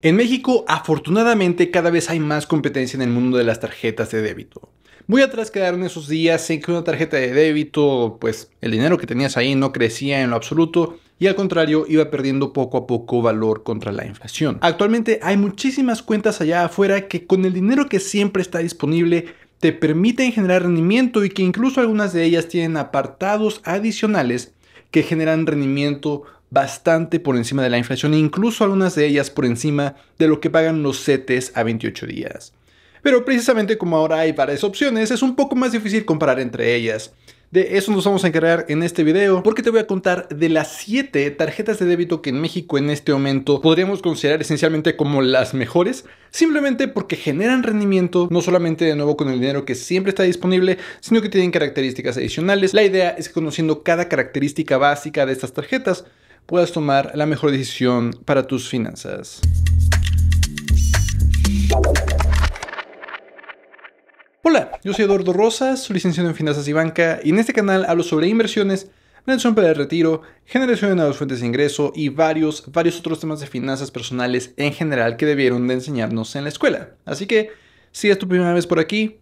En México, afortunadamente, cada vez hay más competencia en el mundo de las tarjetas de débito. Muy atrás quedaron esos días en que una tarjeta de débito, pues el dinero que tenías ahí no crecía en lo absoluto y al contrario iba perdiendo poco a poco valor contra la inflación. Actualmente hay muchísimas cuentas allá afuera que con el dinero que siempre está disponible te permiten generar rendimiento y que incluso algunas de ellas tienen apartados adicionales que generan rendimiento bastante por encima de la inflación, e incluso algunas de ellas por encima de lo que pagan los CETES a 28 días. Pero precisamente como ahora hay varias opciones, es un poco más difícil comparar entre ellas. De eso nos vamos a encargar en este video porque te voy a contar de las 7 tarjetas de débito que en México en este momento podríamos considerar esencialmente como las mejores, simplemente porque generan rendimiento no solamente de nuevo con el dinero que siempre está disponible, sino que tienen características adicionales. La idea es que conociendo cada característica básica de estas tarjetas, puedas tomar la mejor decisión para tus finanzas. Hola, yo soy Eduardo Rosas, soy licenciado en Finanzas y Banca, y en este canal hablo sobre inversiones, mención para el retiro, generación de nuevas fuentes de ingreso y varios, varios otros temas de finanzas personales en general que debieron de enseñarnos en la escuela. Así que, si es tu primera vez por aquí,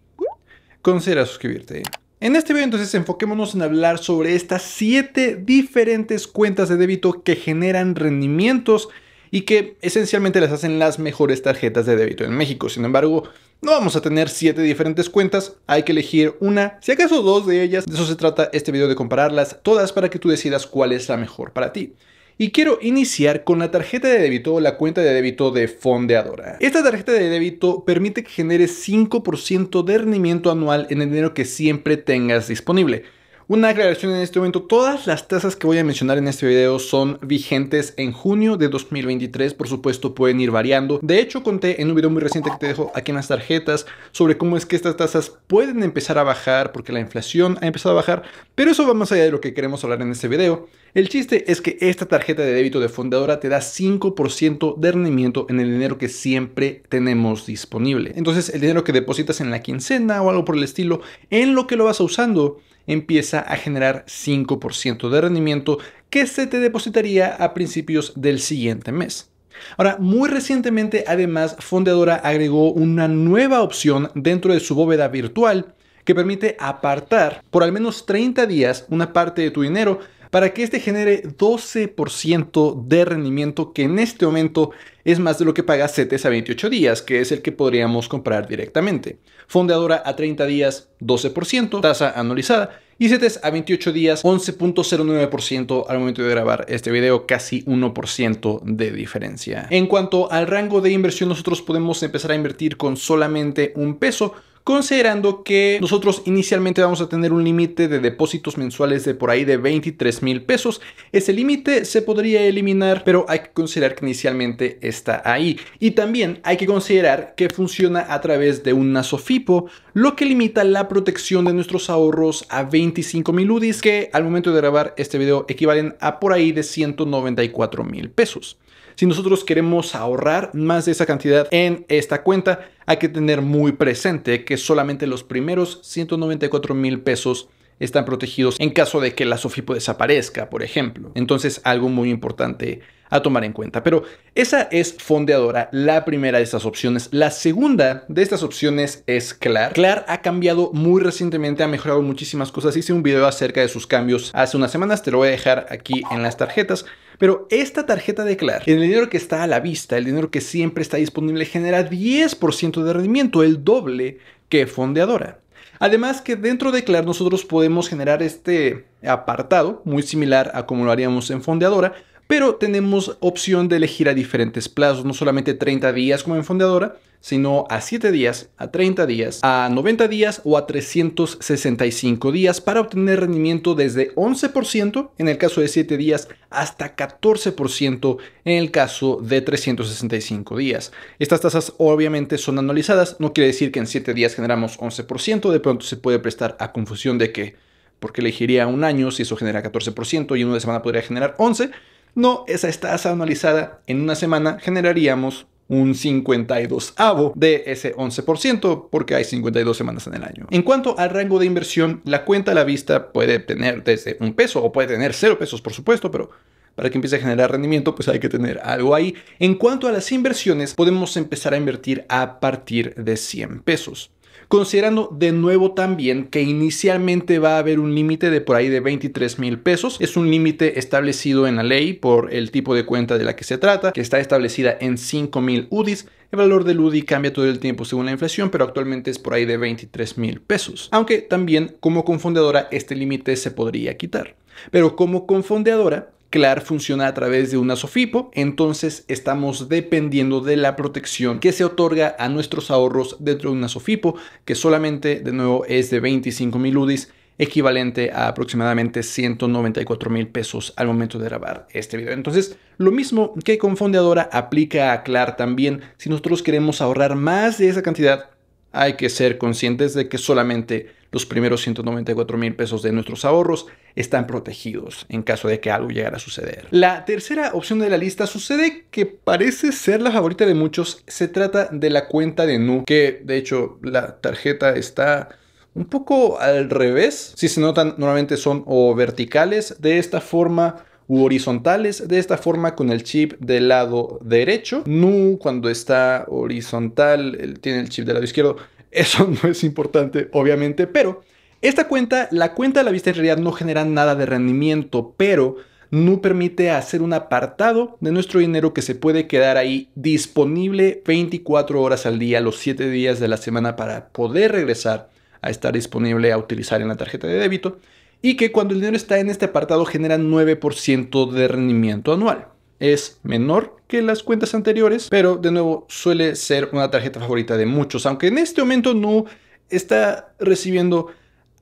considera suscribirte. En este video entonces enfoquémonos en hablar sobre estas 7 diferentes cuentas de débito que generan rendimientos y que esencialmente las hacen las mejores tarjetas de débito en México. Sin embargo, no vamos a tener 7 diferentes cuentas, hay que elegir una, si acaso dos de ellas. De eso se trata este video de compararlas todas para que tú decidas cuál es la mejor para ti y quiero iniciar con la tarjeta de débito o la cuenta de débito de fondeadora. Esta tarjeta de débito permite que genere 5% de rendimiento anual en el dinero que siempre tengas disponible. Una aclaración en este momento, todas las tasas que voy a mencionar en este video son vigentes en junio de 2023, por supuesto pueden ir variando. De hecho conté en un video muy reciente que te dejo aquí en las tarjetas sobre cómo es que estas tasas pueden empezar a bajar porque la inflación ha empezado a bajar, pero eso va más allá de lo que queremos hablar en este video. El chiste es que esta tarjeta de débito de fundadora te da 5% de rendimiento en el dinero que siempre tenemos disponible. Entonces el dinero que depositas en la quincena o algo por el estilo, en lo que lo vas usando, empieza a generar 5% de rendimiento que se te depositaría a principios del siguiente mes. Ahora, muy recientemente además, Fondeadora agregó una nueva opción dentro de su bóveda virtual que permite apartar por al menos 30 días una parte de tu dinero para que este genere 12% de rendimiento que en este momento es más de lo que paga CETES a 28 días, que es el que podríamos comprar directamente. Fondeadora a 30 días 12%, tasa anualizada, y CETES a 28 días 11.09% al momento de grabar este video, casi 1% de diferencia. En cuanto al rango de inversión, nosotros podemos empezar a invertir con solamente un peso considerando que nosotros inicialmente vamos a tener un límite de depósitos mensuales de por ahí de 23 mil pesos. Ese límite se podría eliminar, pero hay que considerar que inicialmente está ahí. Y también hay que considerar que funciona a través de un nasofipo, lo que limita la protección de nuestros ahorros a 25 mil UDIs, que al momento de grabar este video equivalen a por ahí de 194 mil pesos. Si nosotros queremos ahorrar más de esa cantidad en esta cuenta, hay que tener muy presente que solamente los primeros 194 mil pesos están protegidos en caso de que la SOFIPO pues desaparezca, por ejemplo. Entonces, algo muy importante a tomar en cuenta. Pero esa es fondeadora, la primera de estas opciones. La segunda de estas opciones es Clar. Clar ha cambiado muy recientemente, ha mejorado muchísimas cosas. Hice un video acerca de sus cambios hace unas semanas, te lo voy a dejar aquí en las tarjetas. Pero esta tarjeta de Clark, el dinero que está a la vista, el dinero que siempre está disponible, genera 10% de rendimiento, el doble que fondeadora. Además que dentro de Clark nosotros podemos generar este apartado, muy similar a como lo haríamos en fondeadora, pero tenemos opción de elegir a diferentes plazos, no solamente 30 días como en Fondeadora, sino a 7 días, a 30 días, a 90 días o a 365 días para obtener rendimiento desde 11% en el caso de 7 días hasta 14% en el caso de 365 días. Estas tasas obviamente son anualizadas, no quiere decir que en 7 días generamos 11%, de pronto se puede prestar a confusión de que porque elegiría un año si eso genera 14% y en una semana podría generar 11%, no, esa tasa anualizada en una semana generaríamos un 52 avo de ese 11% porque hay 52 semanas en el año. En cuanto al rango de inversión, la cuenta a la vista puede tener desde un peso o puede tener cero pesos por supuesto, pero para que empiece a generar rendimiento pues hay que tener algo ahí. En cuanto a las inversiones, podemos empezar a invertir a partir de 100 pesos considerando de nuevo también que inicialmente va a haber un límite de por ahí de 23 mil pesos. Es un límite establecido en la ley por el tipo de cuenta de la que se trata, que está establecida en 5 mil UDIs. El valor del UDI cambia todo el tiempo según la inflación, pero actualmente es por ahí de 23 mil pesos. Aunque también como confundadora este límite se podría quitar. Pero como confundadora CLAR funciona a través de una SOFIPO, entonces estamos dependiendo de la protección que se otorga a nuestros ahorros dentro de una SOFIPO, que solamente de nuevo es de 25 mil UDIs equivalente a aproximadamente 194 mil pesos al momento de grabar este video. Entonces, lo mismo que con fondeadora aplica a CLAR también. Si nosotros queremos ahorrar más de esa cantidad, hay que ser conscientes de que solamente los primeros 194 mil pesos de nuestros ahorros están protegidos en caso de que algo llegara a suceder. La tercera opción de la lista sucede que parece ser la favorita de muchos. Se trata de la cuenta de Nu, que de hecho la tarjeta está un poco al revés. Si se notan, normalmente son o verticales de esta forma u horizontales de esta forma con el chip del lado derecho. Nu cuando está horizontal tiene el chip del lado izquierdo. Eso no es importante, obviamente, pero esta cuenta, la cuenta de la vista en realidad no genera nada de rendimiento, pero no permite hacer un apartado de nuestro dinero que se puede quedar ahí disponible 24 horas al día, los 7 días de la semana para poder regresar a estar disponible a utilizar en la tarjeta de débito y que cuando el dinero está en este apartado genera 9% de rendimiento anual. Es menor que las cuentas anteriores, pero de nuevo suele ser una tarjeta favorita de muchos, aunque en este momento no está recibiendo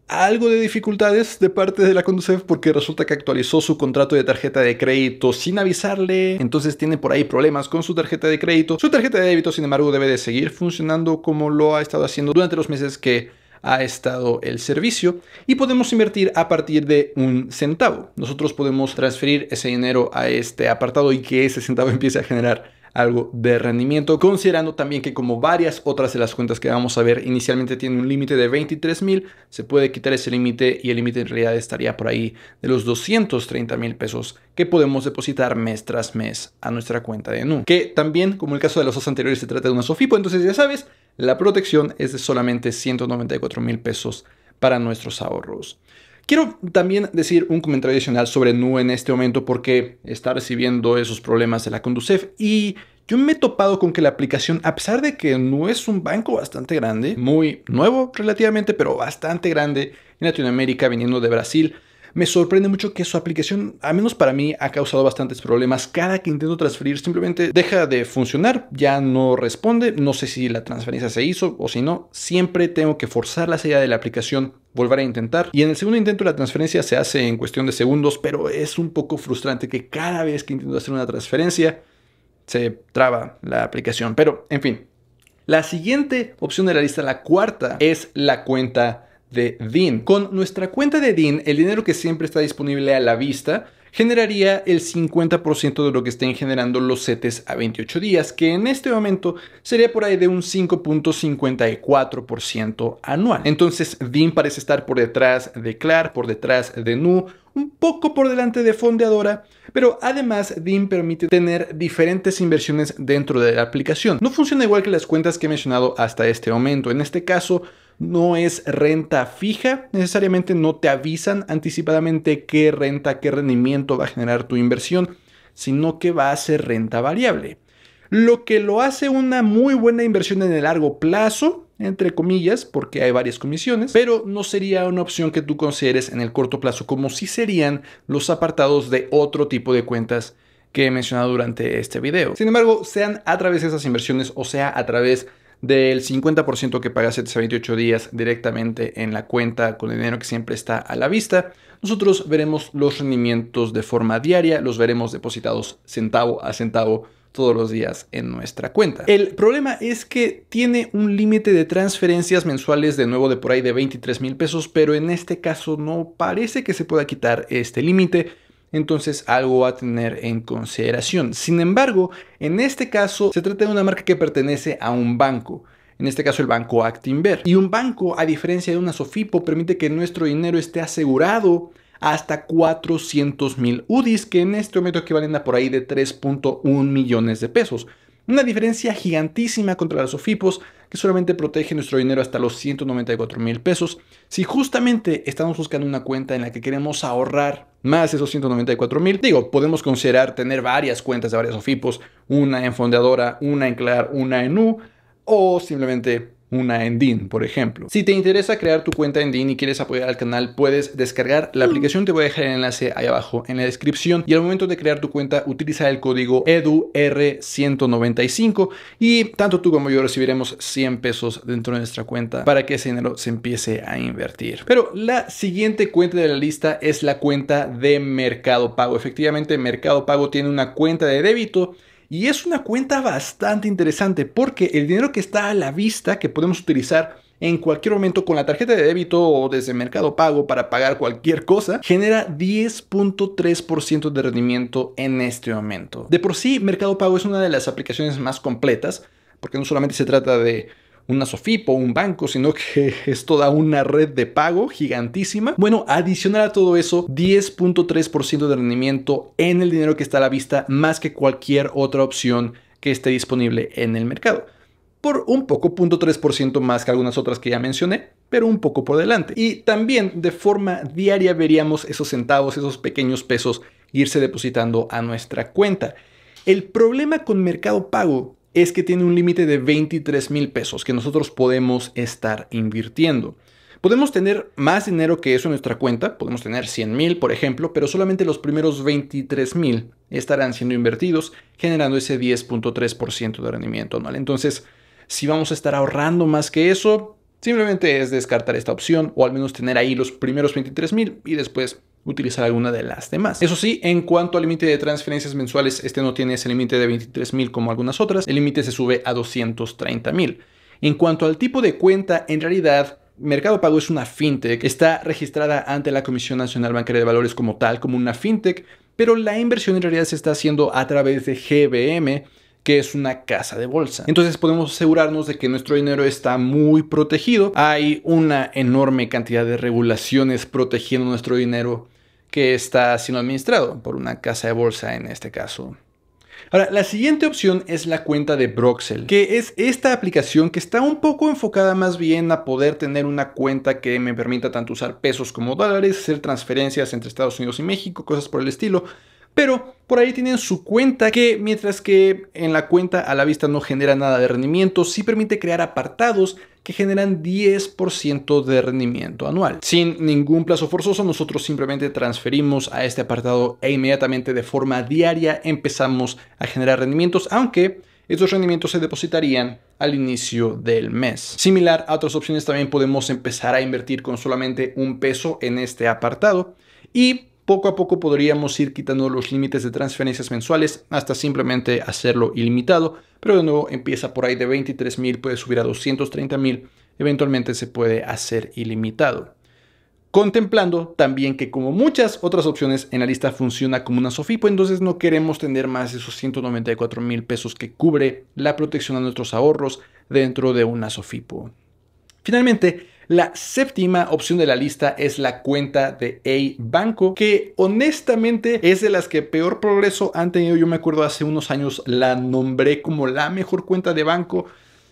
algo de dificultades de parte de la Conducef porque resulta que actualizó su contrato de tarjeta de crédito sin avisarle, entonces tiene por ahí problemas con su tarjeta de crédito. Su tarjeta de débito, sin embargo, debe de seguir funcionando como lo ha estado haciendo durante los meses que ha estado el servicio y podemos invertir a partir de un centavo. Nosotros podemos transferir ese dinero a este apartado y que ese centavo empiece a generar algo de rendimiento, considerando también que como varias otras de las cuentas que vamos a ver, inicialmente tiene un límite de 23 mil, se puede quitar ese límite y el límite en realidad estaría por ahí de los 230 mil pesos que podemos depositar mes tras mes a nuestra cuenta de NU. Que también, como el caso de los dos anteriores, se trata de una SOFIPO, entonces ya sabes, la protección es de solamente 194 mil pesos para nuestros ahorros. Quiero también decir un comentario adicional sobre NU en este momento porque está recibiendo esos problemas de la Conducef y yo me he topado con que la aplicación, a pesar de que NU es un banco bastante grande, muy nuevo relativamente, pero bastante grande en Latinoamérica, viniendo de Brasil, me sorprende mucho que su aplicación, al menos para mí, ha causado bastantes problemas. Cada que intento transferir simplemente deja de funcionar, ya no responde, no sé si la transferencia se hizo o si no, siempre tengo que forzar la salida de la aplicación volver a intentar. Y en el segundo intento la transferencia se hace en cuestión de segundos, pero es un poco frustrante que cada vez que intento hacer una transferencia se traba la aplicación. Pero, en fin. La siguiente opción de la lista, la cuarta, es la cuenta de DIN. Con nuestra cuenta de DIN, el dinero que siempre está disponible a la vista generaría el 50% de lo que estén generando los CETES a 28 días, que en este momento sería por ahí de un 5.54% anual. Entonces, DIM parece estar por detrás de CLAR, por detrás de NU, un poco por delante de Fondeadora, pero además DIM permite tener diferentes inversiones dentro de la aplicación. No funciona igual que las cuentas que he mencionado hasta este momento. En este caso, no es renta fija, necesariamente no te avisan anticipadamente qué renta, qué rendimiento va a generar tu inversión, sino que va a ser renta variable. Lo que lo hace una muy buena inversión en el largo plazo, entre comillas, porque hay varias comisiones, pero no sería una opción que tú consideres en el corto plazo, como si serían los apartados de otro tipo de cuentas que he mencionado durante este video. Sin embargo, sean a través de esas inversiones o sea a través de del 50% que pagas a 28 días directamente en la cuenta con el dinero que siempre está a la vista. Nosotros veremos los rendimientos de forma diaria, los veremos depositados centavo a centavo todos los días en nuestra cuenta. El problema es que tiene un límite de transferencias mensuales de nuevo de por ahí de 23 mil pesos, pero en este caso no parece que se pueda quitar este límite entonces algo a tener en consideración. Sin embargo, en este caso se trata de una marca que pertenece a un banco. En este caso el banco Actinver. Y un banco, a diferencia de una Sofipo, permite que nuestro dinero esté asegurado hasta 400 mil UDIs, que en este momento equivalen a por ahí de 3.1 millones de pesos. Una diferencia gigantísima contra las Ofipos, que solamente protege nuestro dinero hasta los 194 mil pesos. Si justamente estamos buscando una cuenta en la que queremos ahorrar más esos 194 mil, digo, podemos considerar tener varias cuentas de varias Ofipos, una en Fondeadora, una en CLAR, una en U, o simplemente una Endin, por ejemplo. Si te interesa crear tu cuenta en y quieres apoyar al canal, puedes descargar la aplicación. Te voy a dejar el enlace ahí abajo en la descripción. Y al momento de crear tu cuenta, utiliza el código EDUR195 y tanto tú como yo recibiremos 100 pesos dentro de nuestra cuenta para que ese dinero se empiece a invertir. Pero la siguiente cuenta de la lista es la cuenta de Mercado Pago. Efectivamente, Mercado Pago tiene una cuenta de débito y es una cuenta bastante interesante porque el dinero que está a la vista, que podemos utilizar en cualquier momento con la tarjeta de débito o desde Mercado Pago para pagar cualquier cosa, genera 10.3% de rendimiento en este momento. De por sí, Mercado Pago es una de las aplicaciones más completas, porque no solamente se trata de una Sofipo, un banco, sino que es toda una red de pago gigantísima. Bueno, adicional a todo eso, 10.3% de rendimiento en el dinero que está a la vista más que cualquier otra opción que esté disponible en el mercado por un poco, 0.3% más que algunas otras que ya mencioné, pero un poco por delante. Y también de forma diaria veríamos esos centavos, esos pequeños pesos irse depositando a nuestra cuenta. El problema con Mercado Pago es que tiene un límite de 23 mil pesos que nosotros podemos estar invirtiendo. Podemos tener más dinero que eso en nuestra cuenta, podemos tener 100 mil, por ejemplo, pero solamente los primeros 23 mil estarán siendo invertidos, generando ese 10.3% de rendimiento anual. Entonces, si vamos a estar ahorrando más que eso, simplemente es descartar esta opción o al menos tener ahí los primeros 23 mil y después utilizar alguna de las demás. Eso sí, en cuanto al límite de transferencias mensuales, este no tiene ese límite de 23.000 como algunas otras, el límite se sube a 230.000. En cuanto al tipo de cuenta, en realidad Mercado Pago es una fintech, está registrada ante la Comisión Nacional Bancaria de Valores como tal, como una fintech, pero la inversión en realidad se está haciendo a través de GBM, que es una casa de bolsa. Entonces podemos asegurarnos de que nuestro dinero está muy protegido. Hay una enorme cantidad de regulaciones protegiendo nuestro dinero que está siendo administrado por una casa de bolsa en este caso. Ahora, la siguiente opción es la cuenta de Broxel, que es esta aplicación que está un poco enfocada más bien a poder tener una cuenta que me permita tanto usar pesos como dólares, hacer transferencias entre Estados Unidos y México, cosas por el estilo, pero por ahí tienen su cuenta que mientras que en la cuenta a la vista no genera nada de rendimiento, sí permite crear apartados que generan 10% de rendimiento anual. Sin ningún plazo forzoso, nosotros simplemente transferimos a este apartado e inmediatamente de forma diaria empezamos a generar rendimientos, aunque estos rendimientos se depositarían al inicio del mes. Similar a otras opciones, también podemos empezar a invertir con solamente un peso en este apartado y poco a poco podríamos ir quitando los límites de transferencias mensuales hasta simplemente hacerlo ilimitado, pero de nuevo empieza por ahí de 23 mil, puede subir a 230 mil, eventualmente se puede hacer ilimitado. Contemplando también que como muchas otras opciones en la lista funciona como una SOFIPO, entonces no queremos tener más de esos 194 mil pesos que cubre la protección a nuestros ahorros dentro de una SOFIPO. Finalmente, la séptima opción de la lista es la cuenta de A Banco, que honestamente es de las que peor progreso han tenido. Yo me acuerdo hace unos años la nombré como la mejor cuenta de banco.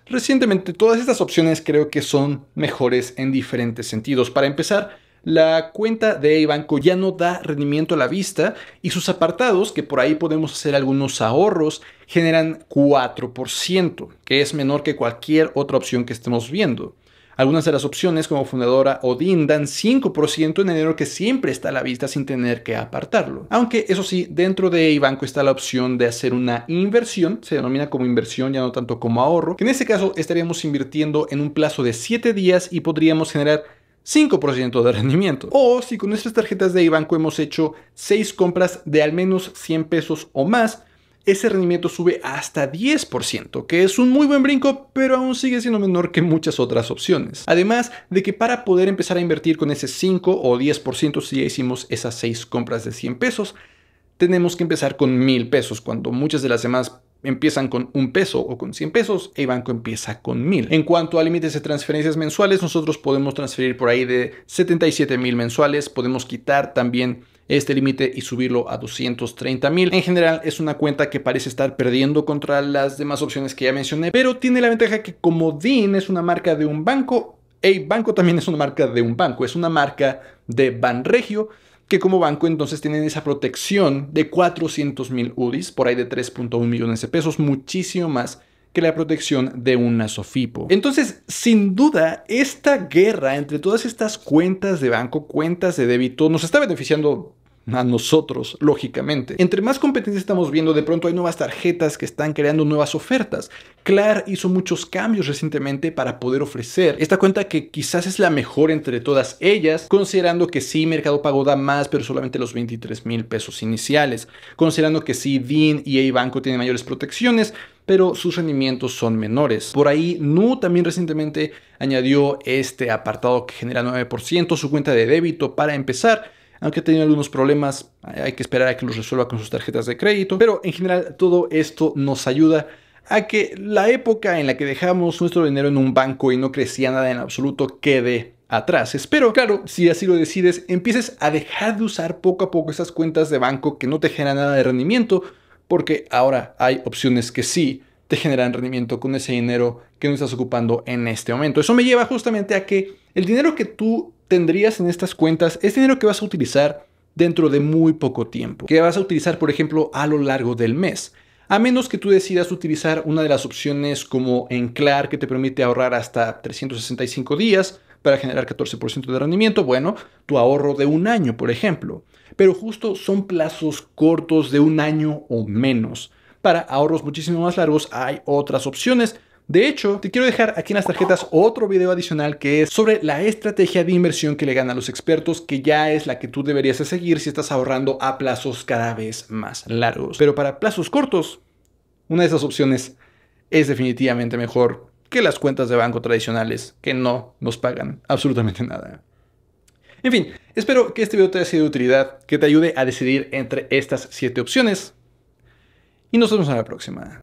Recientemente todas estas opciones creo que son mejores en diferentes sentidos. Para empezar, la cuenta de banco ya no da rendimiento a la vista y sus apartados, que por ahí podemos hacer algunos ahorros, generan 4%, que es menor que cualquier otra opción que estemos viendo. Algunas de las opciones como fundadora DIN dan 5% en dinero que siempre está a la vista sin tener que apartarlo. Aunque eso sí, dentro de iBanco está la opción de hacer una inversión, se denomina como inversión ya no tanto como ahorro, que en este caso estaríamos invirtiendo en un plazo de 7 días y podríamos generar 5% de rendimiento. O si con nuestras tarjetas de iBanco hemos hecho 6 compras de al menos 100 pesos o más, ese rendimiento sube hasta 10%, que es un muy buen brinco, pero aún sigue siendo menor que muchas otras opciones. Además de que para poder empezar a invertir con ese 5 o 10% si ya hicimos esas 6 compras de 100 pesos, tenemos que empezar con 1000 pesos, cuando muchas de las demás empiezan con un peso o con 100 pesos, el banco empieza con 1000. En cuanto a límites de transferencias mensuales, nosotros podemos transferir por ahí de 77 mil mensuales, podemos quitar también este límite y subirlo a 230 mil. En general es una cuenta que parece estar perdiendo contra las demás opciones que ya mencioné, pero tiene la ventaja que como DIN es una marca de un banco, Ey Banco también es una marca de un banco, es una marca de Banregio que como banco entonces tienen esa protección de 400 mil UDIs, por ahí de 3.1 millones de pesos, muchísimo más que la protección de un SofiPO. Entonces, sin duda, esta guerra entre todas estas cuentas de banco, cuentas de débito, nos está beneficiando a nosotros, lógicamente. Entre más competencia estamos viendo, de pronto hay nuevas tarjetas que están creando nuevas ofertas. Clar hizo muchos cambios recientemente para poder ofrecer esta cuenta que quizás es la mejor entre todas ellas, considerando que sí, Mercado Pago da más, pero solamente los 23 mil pesos iniciales, considerando que sí, DIN y A Banco tienen mayores protecciones, pero sus rendimientos son menores. Por ahí, Nu también recientemente añadió este apartado que genera 9%, su cuenta de débito para empezar aunque ha tenido algunos problemas, hay que esperar a que los resuelva con sus tarjetas de crédito, pero en general todo esto nos ayuda a que la época en la que dejamos nuestro dinero en un banco y no crecía nada en absoluto quede atrás. Espero, claro, si así lo decides, empieces a dejar de usar poco a poco esas cuentas de banco que no te generan nada de rendimiento porque ahora hay opciones que sí te generan rendimiento con ese dinero que no estás ocupando en este momento. Eso me lleva justamente a que el dinero que tú tendrías en estas cuentas es dinero que vas a utilizar dentro de muy poco tiempo, que vas a utilizar, por ejemplo, a lo largo del mes. A menos que tú decidas utilizar una de las opciones como Enclar, que te permite ahorrar hasta 365 días para generar 14% de rendimiento, bueno, tu ahorro de un año, por ejemplo pero justo son plazos cortos de un año o menos. Para ahorros muchísimo más largos hay otras opciones. De hecho, te quiero dejar aquí en las tarjetas otro video adicional que es sobre la estrategia de inversión que le ganan los expertos, que ya es la que tú deberías seguir si estás ahorrando a plazos cada vez más largos. Pero para plazos cortos, una de esas opciones es definitivamente mejor que las cuentas de banco tradicionales que no nos pagan absolutamente nada. En fin, espero que este video te haya sido de utilidad, que te ayude a decidir entre estas 7 opciones. Y nos vemos en la próxima.